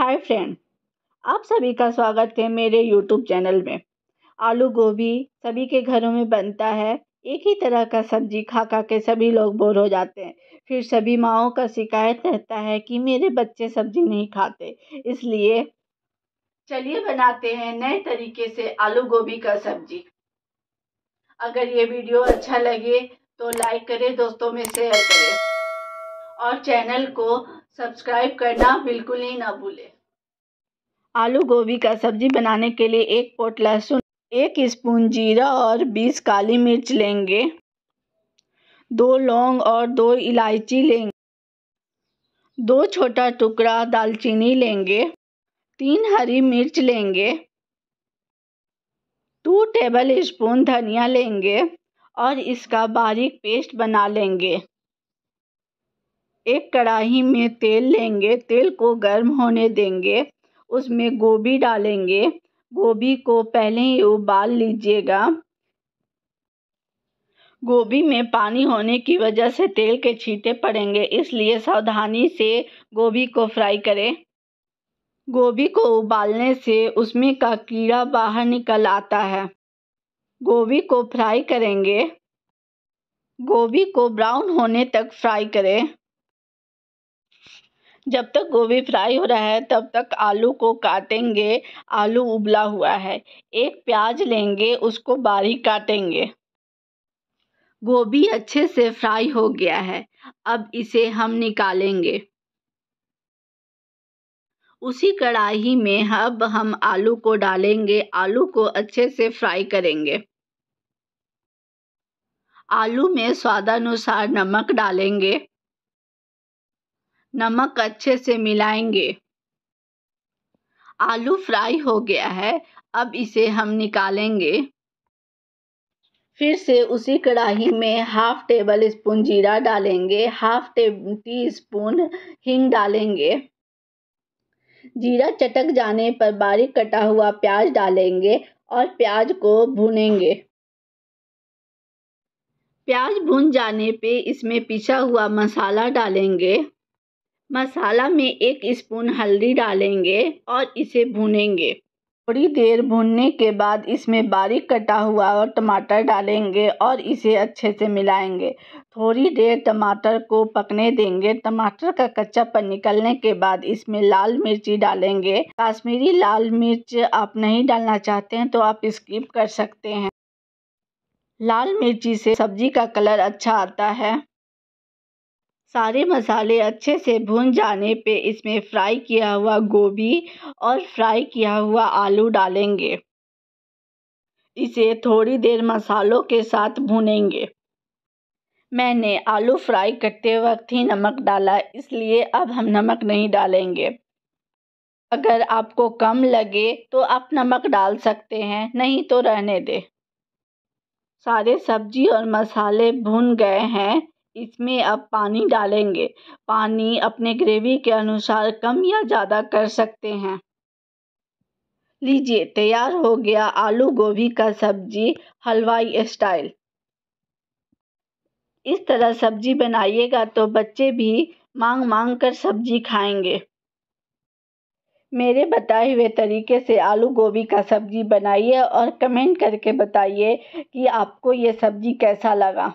hi friend आप सभी का स्वागत है मेरे यूट्यूब चैनल में आलू गोभी सभी के घरों में बनता है एक ही तरह का सब्जी खा खा के सभी लोग बोर हो जाते हैं फिर सभी माओं का शिकायत रहता है कि मेरे बच्चे सब्जी नहीं खाते इसलिए चलिए बनाते हैं नए तरीके से आलू गोभी का सब्जी अगर ये वीडियो अच्छा लगे तो लाइक करें दोस्तों में शेयर करें और चैनल को सब्सक्राइब करना बिल्कुल ही ना भूलें आलू गोभी का सब्जी बनाने के लिए एक पोट लहसुन एक स्पून जीरा और बीस काली मिर्च लेंगे दो लौंग और दो इलायची लेंगे दो छोटा टुकड़ा दालचीनी लेंगे तीन हरी मिर्च लेंगे टू टेबल स्पून धनिया लेंगे और इसका बारीक पेस्ट बना लेंगे एक कढ़ाई में तेल लेंगे तेल को गर्म होने देंगे उसमें गोभी डालेंगे गोभी को पहले ही उबाल लीजिएगा गोभी में पानी होने की वजह से तेल के छींटे पड़ेंगे इसलिए सावधानी से गोभी को फ्राई करें गोभी को उबालने से उसमें का कीड़ा बाहर निकल आता है गोभी को फ्राई करेंगे गोभी को ब्राउन होने तक फ्राई करें जब तक गोभी फ्राई हो रहा है तब तक आलू को काटेंगे आलू उबला हुआ है एक प्याज लेंगे उसको बारीक काटेंगे गोभी अच्छे से फ्राई हो गया है अब इसे हम निकालेंगे उसी कढ़ाई में अब हम आलू को डालेंगे आलू को अच्छे से फ्राई करेंगे आलू में स्वादानुसार नमक डालेंगे नमक अच्छे से मिलाएंगे आलू फ्राई हो गया है अब इसे हम निकालेंगे फिर से उसी कढ़ाई में हाफ टेबल स्पून जीरा डालेंगे हाफ टेब टी स्पून हिंग डालेंगे जीरा चटक जाने पर बारीक कटा हुआ प्याज डालेंगे और प्याज को भूनेंगे प्याज भून जाने पे इसमें पिसा हुआ मसाला डालेंगे मसाला में एक स्पून हल्दी डालेंगे और इसे भूनेंगे थोड़ी देर भूनने के बाद इसमें बारीक कटा हुआ और टमाटर डालेंगे और इसे अच्छे से मिलाएंगे थोड़ी देर टमाटर को पकने देंगे टमाटर का कच्चापन निकलने के बाद इसमें लाल मिर्ची डालेंगे कश्मीरी लाल मिर्च आप नहीं डालना चाहते हैं तो आप स्किप कर सकते हैं लाल मिर्ची से सब्जी का कलर अच्छा आता है सारे मसाले अच्छे से भुन जाने पे इसमें फ़्राई किया हुआ गोभी और फ़्राई किया हुआ आलू डालेंगे इसे थोड़ी देर मसालों के साथ भुनेंगे मैंने आलू फ्राई करते वक्त ही नमक डाला इसलिए अब हम नमक नहीं डालेंगे अगर आपको कम लगे तो आप नमक डाल सकते हैं नहीं तो रहने दे सारे सब्जी और मसाले भुन गए हैं इसमें अब पानी डालेंगे पानी अपने ग्रेवी के अनुसार कम या ज़्यादा कर सकते हैं लीजिए तैयार हो गया आलू गोभी का सब्जी हलवाई स्टाइल इस तरह सब्जी बनाइएगा तो बच्चे भी मांग मांग कर सब्जी खाएंगे मेरे बताए हुए तरीके से आलू गोभी का सब्जी बनाइए और कमेंट करके बताइए कि आपको ये सब्जी कैसा लगा